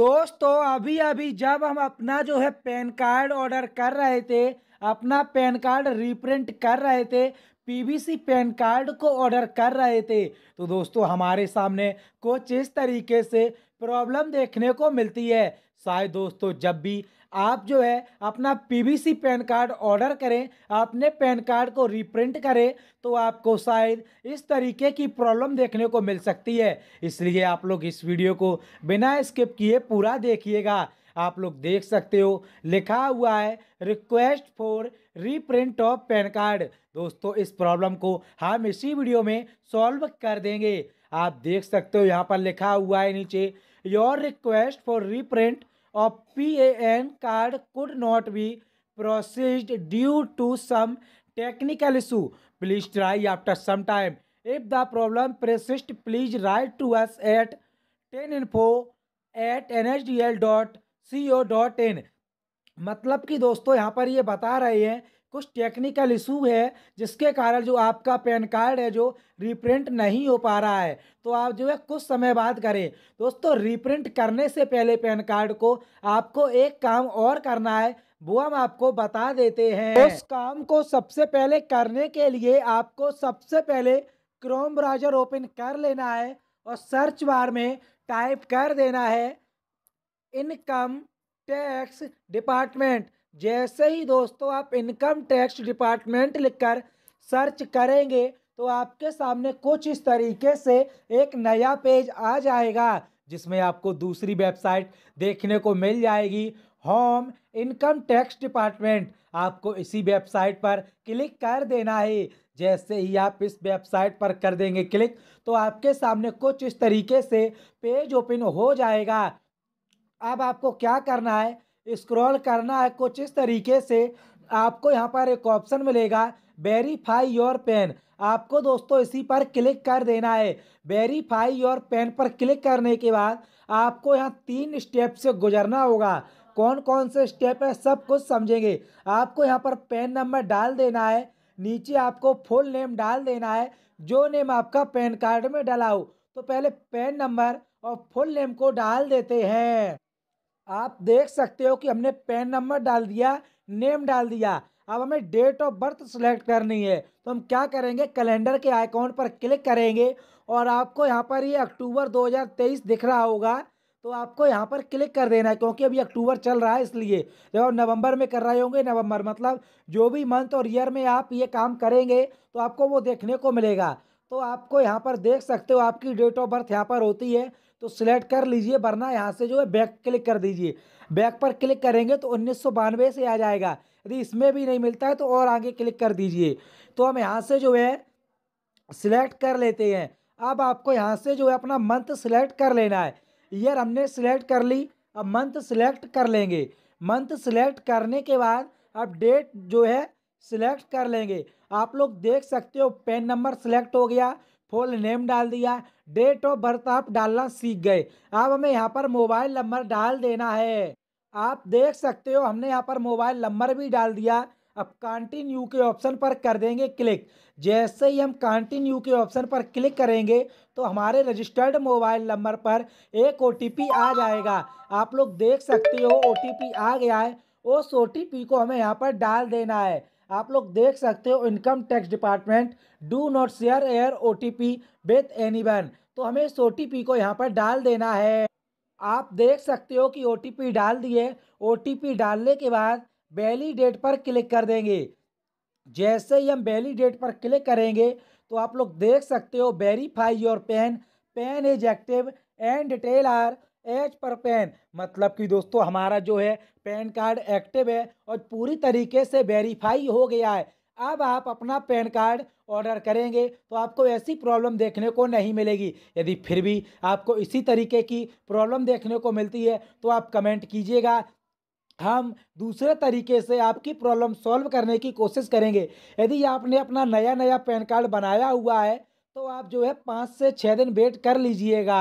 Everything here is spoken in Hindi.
दोस्तों अभी अभी जब हम अपना जो है पैन कार्ड ऑर्डर कर रहे थे अपना पैन कार्ड रिप्रिंट कर रहे थे पीवीसी पैन कार्ड को ऑर्डर कर रहे थे तो दोस्तों हमारे सामने कुछ इस तरीके से प्रॉब्लम देखने को मिलती है शायद दोस्तों जब भी आप जो है अपना पीवीसी पैन कार्ड ऑर्डर करें अपने पैन कार्ड को रिप्रिंट करें तो आपको शायद इस तरीके की प्रॉब्लम देखने को मिल सकती है इसलिए आप लोग इस वीडियो को बिना स्किप किए पूरा देखिएगा आप लोग देख सकते हो लिखा हुआ है request for reprint of PAN card दोस्तों इस प्रॉब्लम को हम इसी वीडियो में सॉल्व कर देंगे आप देख सकते हो यहाँ पर लिखा हुआ है नीचे your request for reprint of P N card could not be processed due to some technical issue please try after some time if the problem persist please write to S eight ten info at N S D L dot C O dot in मतलब कि दोस्तों यहाँ पर ये बता रहे हैं कुछ टेक्निकल इशू है जिसके कारण जो आपका पैन कार्ड है जो रिप्रिंट नहीं हो पा रहा है तो आप जो है कुछ समय बाद करें दोस्तों रिप्रिंट करने से पहले पैन कार्ड को आपको एक काम और करना है वो हम आपको बता देते हैं हाँ। उस काम को सबसे पहले करने के लिए आपको सबसे पहले क्रोम ब्राउजर ओपन कर लेना है और सर्च बार में टाइप कर देना है इनकम टैक्स डिपार्टमेंट जैसे ही दोस्तों आप इनकम टैक्स डिपार्टमेंट लिखकर सर्च करेंगे तो आपके सामने कुछ इस तरीके से एक नया पेज आ जाएगा जिसमें आपको दूसरी वेबसाइट देखने को मिल जाएगी होम इनकम टैक्स डिपार्टमेंट आपको इसी वेबसाइट पर क्लिक कर देना है जैसे ही आप इस वेबसाइट पर कर देंगे क्लिक तो आपके सामने कुछ इस तरीके से पेज ओपन हो जाएगा अब आपको क्या करना है स्क्रॉल करना है कुछ इस तरीके से आपको यहाँ पर एक ऑप्शन मिलेगा वेरीफाई योर पेन आपको दोस्तों इसी पर क्लिक कर देना है वेरीफाई योर पेन पर क्लिक करने के बाद आपको यहाँ तीन स्टेप से गुजरना होगा कौन कौन से स्टेप है सब कुछ समझेंगे आपको यहाँ पर पेन नंबर डाल देना है नीचे आपको फुल नेम डाल देना है जो नेम आपका पेन कार्ड में डला हो तो पहले पेन नंबर और फुल नेम को डाल देते हैं आप देख सकते हो कि हमने पेन नंबर डाल दिया नेम डाल दिया अब हमें डेट ऑफ बर्थ सेलेक्ट करनी है तो हम क्या करेंगे कैलेंडर के आइकॉन पर क्लिक करेंगे और आपको यहाँ पर ये अक्टूबर 2023 दिख रहा होगा तो आपको यहाँ पर क्लिक कर देना है क्योंकि अभी अक्टूबर चल रहा है इसलिए जब आप नवंबर में कर रहे होंगे नवंबर मतलब जो भी मंथ और ईयर में आप ये काम करेंगे तो आपको वो देखने को मिलेगा तो आपको यहाँ पर देख सकते हो आपकी डेट ऑफ बर्थ यहाँ पर होती है तो सिलेक्ट कर लीजिए वरना यहाँ से जो है बैक क्लिक कर दीजिए बैक पर क्लिक करेंगे तो उन्नीस से आ जाएगा यदि इसमें भी नहीं मिलता है तो और आगे क्लिक कर दीजिए तो हम यहाँ से जो है सिलेक्ट कर लेते हैं अब आपको यहाँ से जो है अपना मंथ सिलेक्ट कर लेना है ईयर हमने सिलेक्ट कर ली अब मंथ सिलेक्ट कर लेंगे मंथ सिलेक्ट करने के बाद अब डेट जो है सिलेक्ट कर लेंगे आप लोग देख सकते हो पेन नंबर सिलेक्ट हो गया फुल नेम डाल दिया डेट ऑफ बर्थ आप डालना सीख गए अब हमें यहाँ पर मोबाइल नंबर डाल देना है आप देख सकते हो हमने यहाँ पर मोबाइल नंबर भी डाल दिया अब कंटिन्यू के ऑप्शन पर कर देंगे क्लिक जैसे ही हम कंटिन्यू के ऑप्शन पर क्लिक करेंगे तो हमारे रजिस्टर्ड मोबाइल नंबर पर एक ओ आ जाएगा आप लोग देख सकते हो ओ आ गया है उस ओ को हमें यहाँ पर डाल देना है आप लोग देख सकते हो income tax department do not share your O T P with anyone तो हमें इस ओ टी पी को यहाँ पर डाल देना है आप देख सकते हो कि ओ टी पी डाल दिए ओ टी पी डालने के बाद डेट पर क्लिक कर देंगे जैसे ही हम डेट पर क्लिक करेंगे तो आप लोग देख सकते हो verify your PAN PAN is active and detail are as per PAN मतलब कि दोस्तों हमारा जो है पैन कार्ड एक्टिव है और पूरी तरीके से वेरीफाई हो गया है अब आप अपना पैन कार्ड ऑर्डर करेंगे तो आपको ऐसी प्रॉब्लम देखने को नहीं मिलेगी यदि फिर भी आपको इसी तरीके की प्रॉब्लम देखने को मिलती है तो आप कमेंट कीजिएगा हम दूसरे तरीके से आपकी प्रॉब्लम सॉल्व करने की कोशिश करेंगे यदि आपने अपना नया नया पैन कार्ड बनाया हुआ है तो आप जो है पाँच से छः दिन वेट कर लीजिएगा